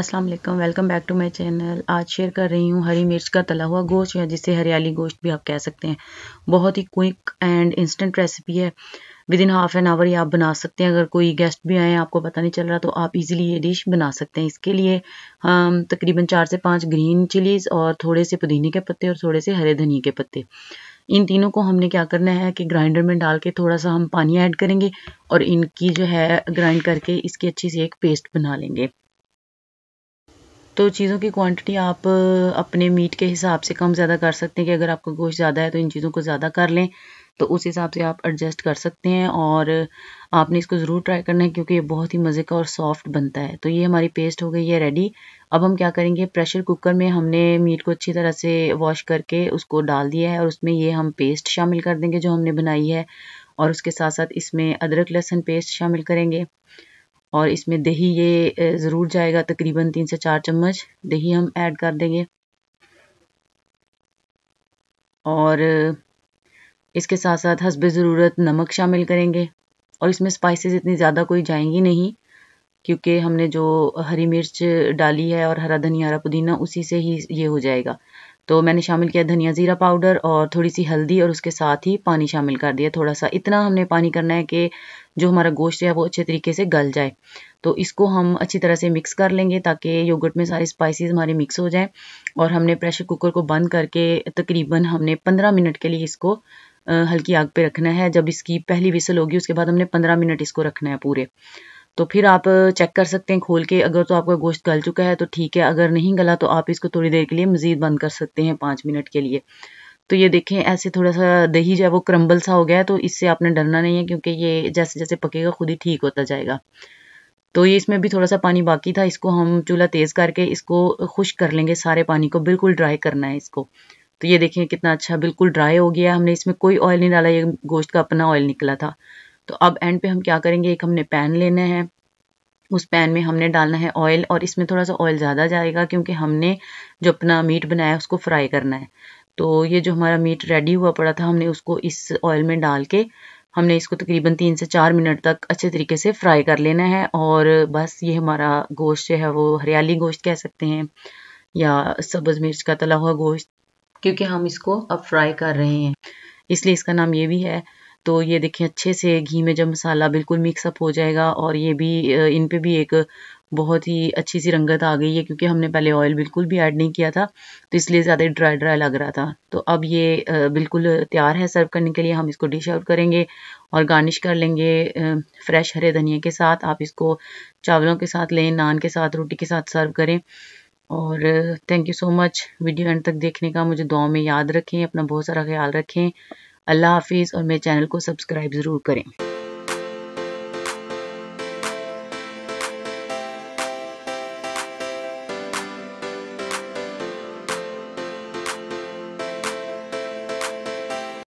अस्सलाम वालेकुम welcome back to my channel आज शेयर कर रही हूँ हरी मिर्च का तला हुआ गोश्त या जिसे हरियाली गोश्त भी आप कह सकते हैं बहुत ही क्विक एंड इंस्टेंट रेसिपी है with in half an hour ये आप बना सकते हैं अगर कोई गेस्ट भी आए आपको पता नहीं चल रहा तो आप इजीली ये डिश बना सकते हैं इसके लिए हम तकरीबन चार से पाँच ग्रीन चिलीज़ और थोड़े से पुदीने के पत्ते और थोड़े से हरे धनिए के पत्ते इन तीनों को हमने क्या करना है कि ग्राइंडर में डाल के थोड़ा सा हम पानी ऐड करेंगे और इनकी जो है ग्राइंड करके इसकी अच्छी सी एक पेस्ट बना लेंगे तो चीज़ों की क्वांटिटी आप अपने मीट के हिसाब से कम ज़्यादा कर सकते हैं कि अगर आपका गोश्त ज़्यादा है तो इन चीज़ों को ज़्यादा कर लें तो उस हिसाब से आप एडजस्ट कर सकते हैं और आपने इसको ज़रूर ट्राई करना है क्योंकि ये बहुत ही मज़े का और सॉफ्ट बनता है तो ये हमारी पेस्ट हो गई है रेडी अब हम क्या करेंगे प्रेशर कुकर में हमने मीट को अच्छी तरह से वॉश करके उसको डाल दिया है और उसमें ये हम पेस्ट शामिल कर देंगे जो हमने बनाई है और उसके साथ साथ इसमें अदरक लहसुन पेस्ट शामिल करेंगे और इसमें दही ये ज़रूर जाएगा तकरीबन तीन से चार चम्मच दही हम ऐड कर देंगे और इसके साथ साथ हसब ज़रूरत नमक शामिल करेंगे और इसमें स्पाइसेस इतनी ज़्यादा कोई जाएंगी नहीं क्योंकि हमने जो हरी मिर्च डाली है और हरा धनिया हरा पुदीना उसी से ही ये हो जाएगा तो मैंने शामिल किया धनिया ज़ीरा पाउडर और थोड़ी सी हल्दी और उसके साथ ही पानी शामिल कर दिया थोड़ा सा इतना हमने पानी करना है कि जो हमारा गोश्त है वो अच्छे तरीके से गल जाए तो इसको हम अच्छी तरह से मिक्स कर लेंगे ताकि योगर्ट में सारे स्पाइसेस हमारे मिक्स हो जाएं और हमने प्रेशर कुकर को बंद करके तकरीबन हमने 15 मिनट के लिए इसको हल्की आग पे रखना है जब इसकी पहली विसल होगी उसके बाद हमने 15 मिनट इसको रखना है पूरे तो फिर आप चेक कर सकते हैं खोल के अगर तो आपका गोश्त गल चुका है तो ठीक है अगर नहीं गला तो आप इसको थोड़ी देर के लिए मज़ीद बंद कर सकते हैं पाँच मिनट के लिए तो ये देखें ऐसे थोड़ा सा दही जो है वो क्रम्बल सा हो गया है तो इससे आपने डरना नहीं है क्योंकि ये जैसे जैसे पकेगा खुद ही ठीक होता जाएगा तो ये इसमें भी थोड़ा सा पानी बाकी था इसको हम चूल्हा तेज़ करके इसको खुश कर लेंगे सारे पानी को बिल्कुल ड्राई करना है इसको तो ये देखें कितना अच्छा बिल्कुल ड्राई हो गया हमने इसमें कोई ऑयल नहीं डाला ये गोश्त का अपना ऑयल निकला था तो अब एंड पे हम क्या करेंगे एक हमने पैन लेना है उस पैन में हमने डालना है ऑयल और इसमें थोड़ा सा ऑयल ज़्यादा जाएगा क्योंकि हमने जो अपना मीट बनाया उसको फ्राई करना है तो ये जो हमारा मीट रेडी हुआ पड़ा था हमने उसको इस ऑयल में डाल के हमने इसको तकरीबन तीन से चार मिनट तक अच्छे तरीके से फ्राई कर लेना है और बस ये हमारा गोश्त जो है वो हरियाली गोश्त कह सकते हैं या सब्ज़ मिर्च का तला हुआ गोश्त क्योंकि हम इसको अब फ्राई कर रहे हैं इसलिए इसका नाम ये भी है तो ये देखें अच्छे से घी में जब मसाला बिल्कुल मिक्सअप हो जाएगा और ये भी इन पर भी एक बहुत ही अच्छी सी रंगत आ गई है क्योंकि हमने पहले ऑयल बिल्कुल भी ऐड नहीं किया था तो इसलिए ज़्यादा ड्राई ड्राई लग रहा था तो अब ये बिल्कुल तैयार है सर्व करने के लिए हम इसको डिश आउट करेंगे और गार्निश कर लेंगे फ्रेश हरे धनिया के साथ आप इसको चावलों के साथ लें नान के साथ रोटी के साथ सर्व करें और thank you so much video end तक देखने का मुझे दुआ में याद रखें अपना बहुत सारा ख्याल रखें अल्लाह हाफिज़ और मेरे चैनल को सब्सक्राइब ज़रूर करें